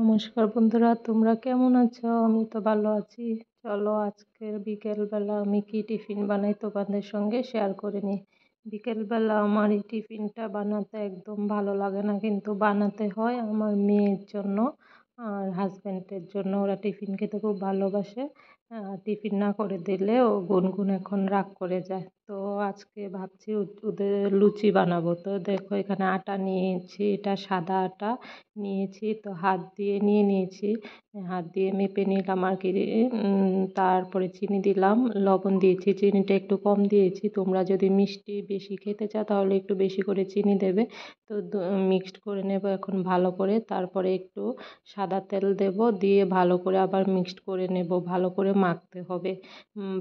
নমস্কার বন্ধুরা তোমরা কেমন আছো আমি তো ভালো আছি চলো আজকের বিকেলবেলা আমি কি টিফিন বানাই তোমাদের সঙ্গে শেয়ার করে নিই বিকেলবেলা আমার এই টিফিনটা বানাতে একদম ভালো লাগে না কিন্তু বানাতে হয় আমার মেয়ের জন্য আর হাজব্যান্ডের জন্য ওরা টিফিন খেতে খুব ভালোবাসে টিফিন না করে দিলে ও গুনগুন এখন রাগ করে যায় তো আজকে ভাবছি ওদের লুচি বানাবো তো দেখো এখানে আটা নিয়েছি এটা সাদা আটা নিয়েছি তো হাত দিয়ে নিয়ে নিয়েছি হাত দিয়ে মেপে নিলাম আর কি তারপরে চিনি দিলাম লবণ দিয়েছি চিনিটা একটু কম দিয়েছি তোমরা যদি মিষ্টি বেশি খেতে চাও তাহলে একটু বেশি করে চিনি দেবে তো মিক্সড করে নেব এখন ভালো করে তারপরে একটু সাদা তেল দেব দিয়ে ভালো করে আবার মিক্সড করে নেব ভালো করে মাখতে হবে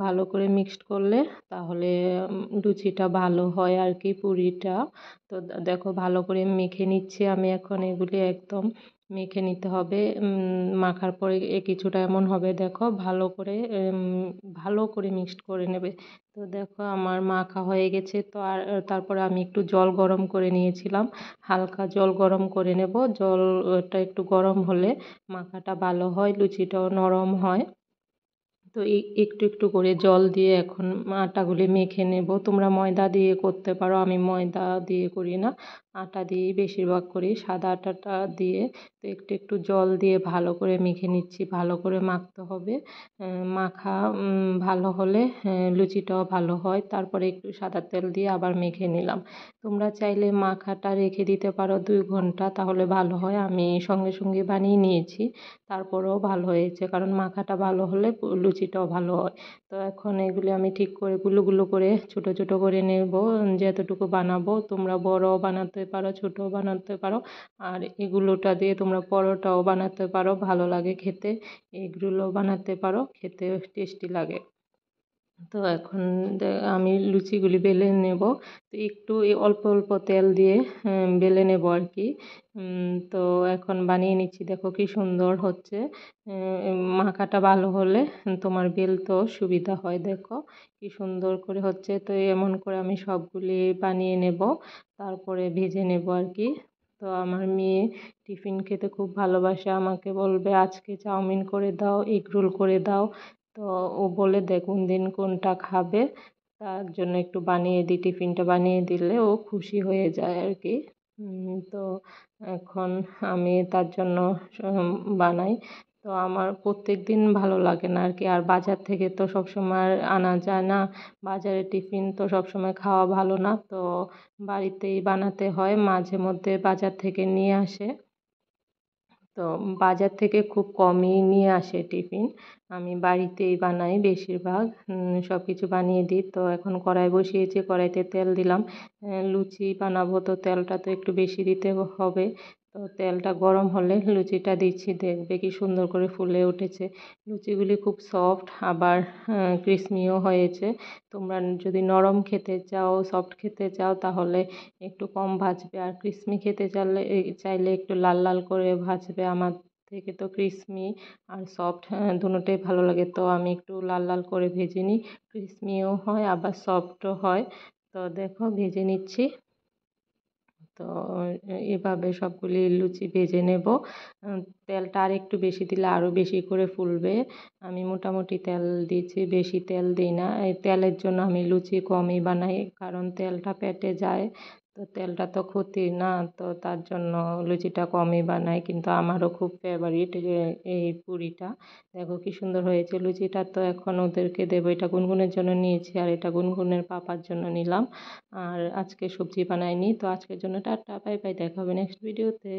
ভালো করে মিক্সড করলে তাহলে লুচিটা ভালো হয় আর কি পুরিটা তো দেখো ভালো করে মেখে নিচ্ছি আমি এখন এগুলি একদম মেখে নিতে হবে মাখার পরে এ কিছুটা এমন হবে দেখো ভালো করে ভালো করে মিক্সড করে নেবে তো দেখো আমার মাখা হয়ে গেছে তো আর তারপরে আমি একটু জল গরম করে নিয়েছিলাম হালকা জল গরম করে নেব জলটা একটু গরম হলে মাখাটা ভালো হয় লুচিটাও নরম হয় তো একটু একটু করে জল দিয়ে এখন আটাগুলি মেখে নেব তোমরা ময়দা দিয়ে করতে পারো আমি ময়দা দিয়ে করি না আটা দিই বেশিরভাগ করি সাদা আটাটা দিয়ে তো একটু একটু জল দিয়ে ভালো করে মেখে নিচ্ছি ভালো করে মাখতে হবে মাখা ভালো হলে হ্যাঁ, লুচিটাও ভালো হয় তারপরে একটু সাদা তেল দিয়ে আবার মেখে নিলাম তোমরা চাইলে মাখাটা রেখে দিতে পারো দুই ঘন্টা তাহলে ভালো হয় আমি সঙ্গে সঙ্গে বানিয়ে নিয়েছি তারপরেও ভালো হয়েছে কারণ মাখাটা ভালো হলে লুচিটাও ভালো হয় তো এখন এগুলি আমি ঠিক করে গুলো গুলো করে ছোট ছোট করে নেব যতটুকু বানাবো তোমরা বড়ও বানাতে পারো ছোট বানাতে পারো আর এগুলোটা দিয়ে তোমরা পরোটাও বানাতে পারো ভালো লাগে খেতে এগুলো বানাতে পারো খেতে টেস্টি লাগে তো এখন আমি লুচিগুলি বেলে নেব তো একটু অল্প অল্প তেল দিয়ে বেলে নেব আর কি তো এখন বানিয়ে নিচ্ছি দেখো কি সুন্দর হচ্ছে মাখাটা ভালো হলে তোমার বেলতেও সুবিধা হয় দেখো কি সুন্দর করে হচ্ছে তো এমন করে আমি সবগুলি বানিয়ে নেব তারপরে ভেজে নেব আর কি তো আমার মেয়ে টিফিন খেতে খুব ভালোবাসে আমাকে বলবে আজকে চাউমিন করে দাও এগ রোল করে দাও তো ও বলে দেখুন কোন দিন কোনটা খাবে তার জন্য একটু বানিয়ে দিই টিফিনটা বানিয়ে দিলে ও খুশি হয়ে যায় আর কি তো এখন আমি তার জন্য বানাই তো আমার প্রত্যেক দিন ভালো লাগে না আর কি আর বাজার থেকে তো সব সময় আনা যায় না বাজারে টিফিন তো সব সময় খাওয়া ভালো না তো বাড়িতেই বানাতে হয় মাঝে মধ্যে বাজার থেকে নিয়ে আসে তো বাজার থেকে খুব কমই নিয়ে আসে টিফিন আমি বাড়িতেই বানাই বেশিরভাগ সব কিছু বানিয়ে দিই তো এখন কড়াই বসিয়েছি কড়াইতে তেল দিলাম লুচি বানাবো তো তেলটা তো একটু বেশি দিতে হবে তো তেলটা গরম হলে লুচিটা দিচ্ছি দেখবে কি সুন্দর করে ফুলে উঠেছে লুচিগুলি খুব সফট আবার ক্রিসমিও হয়েছে তোমরা যদি নরম খেতে চাও সফট খেতে চাও তাহলে একটু কম ভাজবে আর ক্রিসমি খেতে চাইলে চাইলে একটু লাল লাল করে ভাজবে আমার থেকে তো ক্রিসমি আর সফট দুটোটাই ভালো লাগে তো আমি একটু লাল লাল করে ভেজে নিই ক্রিসমিও হয় আবার সফটও হয় তো দেখো ভেজে নিচ্ছি তো এভাবে সবগুলি লুচি ভেজে নেব তেলটা আর একটু বেশি দিলে আরও বেশি করে ফুলবে আমি মোটামুটি তেল দিয়েছি বেশি তেল দিই না এই তেলের জন্য আমি লুচি কমই বানাই কারণ তেলটা পেটে যায় তো তেলটা তো ক্ষতির না তো তার জন্য লুচিটা কমই বানাই কিন্তু আমারও খুব ফেভারিট এই পুরিটা দেখো কি সুন্দর হয়েছে লুচিটা তো এখন ওদেরকে দেবো এটা গুনগুনের জন্য নিয়েছি আর এটা গুনগুনের পাপার জন্য নিলাম আর আজকে সবজি বানাইনি তো আজকের জন্য টাটা বাই বাই দেখা হবে নেক্সট ভিডিওতে